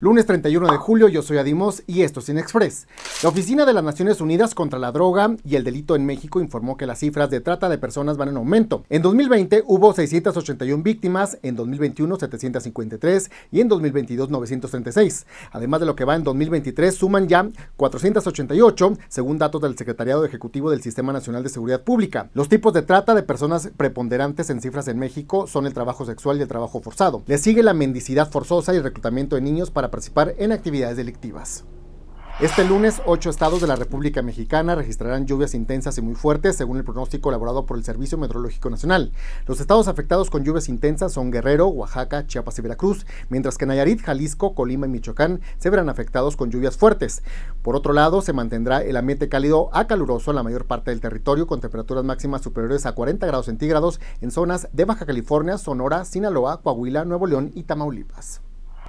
Lunes 31 de julio, yo soy Adimos y esto es Express. La Oficina de las Naciones Unidas contra la Droga y el Delito en México informó que las cifras de trata de personas van en aumento. En 2020 hubo 681 víctimas, en 2021 753 y en 2022 936. Además de lo que va en 2023, suman ya 488, según datos del Secretariado Ejecutivo del Sistema Nacional de Seguridad Pública. Los tipos de trata de personas preponderantes en cifras en México son el trabajo sexual y el trabajo forzado. Le sigue la mendicidad forzosa y el reclutamiento de niños para participar en actividades delictivas. Este lunes, ocho estados de la República Mexicana registrarán lluvias intensas y muy fuertes, según el pronóstico elaborado por el Servicio Meteorológico Nacional. Los estados afectados con lluvias intensas son Guerrero, Oaxaca, Chiapas y Veracruz, mientras que Nayarit, Jalisco, Colima y Michoacán se verán afectados con lluvias fuertes. Por otro lado, se mantendrá el ambiente cálido a caluroso en la mayor parte del territorio, con temperaturas máximas superiores a 40 grados centígrados en zonas de Baja California, Sonora, Sinaloa, Coahuila, Nuevo León y Tamaulipas.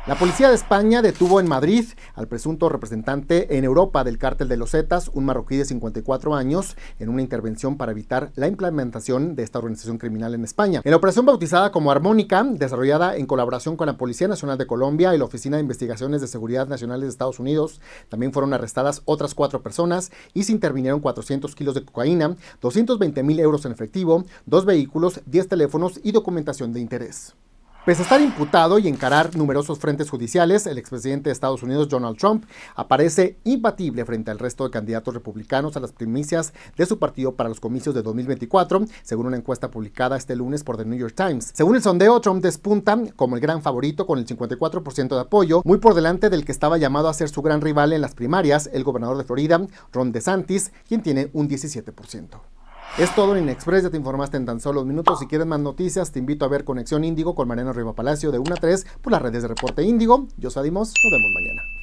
La policía de España detuvo en Madrid al presunto representante en Europa del cártel de los Zetas, un marroquí de 54 años, en una intervención para evitar la implementación de esta organización criminal en España. En la operación bautizada como Armónica, desarrollada en colaboración con la Policía Nacional de Colombia y la Oficina de Investigaciones de Seguridad Nacionales de Estados Unidos, también fueron arrestadas otras cuatro personas y se intervinieron 400 kilos de cocaína, 220 mil euros en efectivo, dos vehículos, 10 teléfonos y documentación de interés. Pese a estar imputado y encarar numerosos frentes judiciales, el expresidente de Estados Unidos, Donald Trump, aparece imbatible frente al resto de candidatos republicanos a las primicias de su partido para los comicios de 2024, según una encuesta publicada este lunes por The New York Times. Según el sondeo, Trump despunta como el gran favorito con el 54% de apoyo, muy por delante del que estaba llamado a ser su gran rival en las primarias, el gobernador de Florida, Ron DeSantis, quien tiene un 17%. Es todo en Inexpress, ya te informaste en tan solo minutos. Si quieres más noticias, te invito a ver Conexión Índigo con Mariano Riva Palacio de 1 a 3 por las redes de Reporte Índigo. Yo soy Adimos, nos vemos mañana.